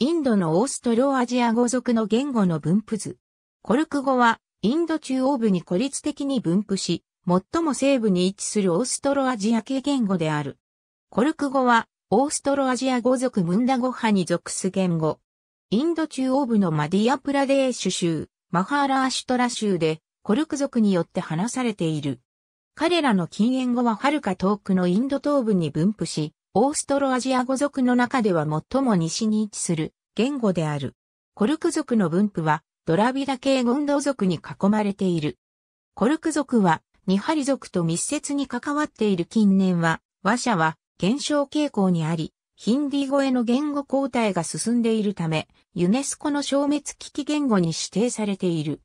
インドのオーストロアジア語族の言語の分布図。コルク語は、インド中央部に孤立的に分布し、最も西部に位置するオーストロアジア系言語である。コルク語は、オーストロアジア語族ムンダ語派に属す言語。インド中央部のマディアプラデーシュ州、マハーラーシュトラ州で、コルク族によって話されている。彼らの近縁語ははるか遠くのインド東部に分布し、オーストロアジア語族の中では最も西に位置する言語である。コルク族の分布はドラビダ系ゴンド族に囲まれている。コルク族はニハリ族と密接に関わっている近年は話者は減少傾向にあり、ヒンディー語への言語交代が進んでいるため、ユネスコの消滅危機言語に指定されている。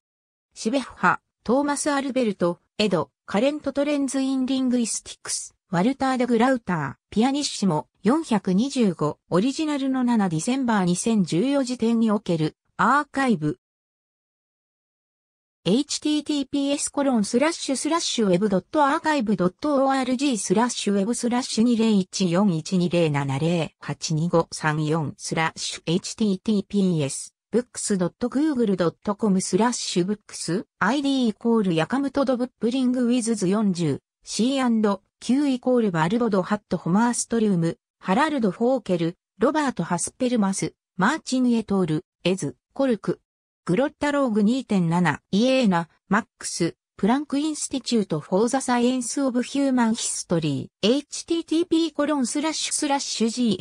シベフハ、トーマス・アルベルト、エド、カレント・トレンズ・イン・リングイスティクス。ワルター・デ・グラウター、ピアニッシモ425、オリジナルの7ディセンバー2014時点におけるアーカイブ。https コロンスラッシュスラッシュ web.archive.org スラッシュ web スラッシュ20141207082534スラッシュ https books.google.com スラッシュ books id イコールヤカムトドブップリングウィズズ40 C&D Q イコールバルボド・ハット・ホマーストリウム、ハラルド・フォーケル、ロバート・ハスペルマス、マーチン・エトール、エズ、コルク、グロッタローグ2.7、イエーナ、マックス、プランクインスティチュート・フォー・ザ・サイエンス・オブ・ヒューマン・ヒストリー、http コロンスラッシュスラッシュ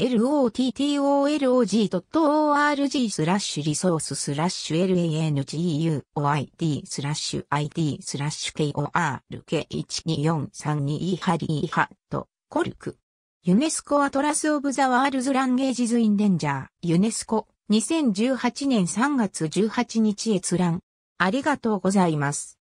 glottolog.org スラッシュリソーススラッシュ languoid スラッシュ id スラッシュ k o r k 1 2 4 3 2ハリーハット、コルク。ユネスコアトラス・オブ・ザ・ワールズ・ランゲージズ・インデンジャー、ユネスコ、2018年3月18日閲覧。ありがとうございます。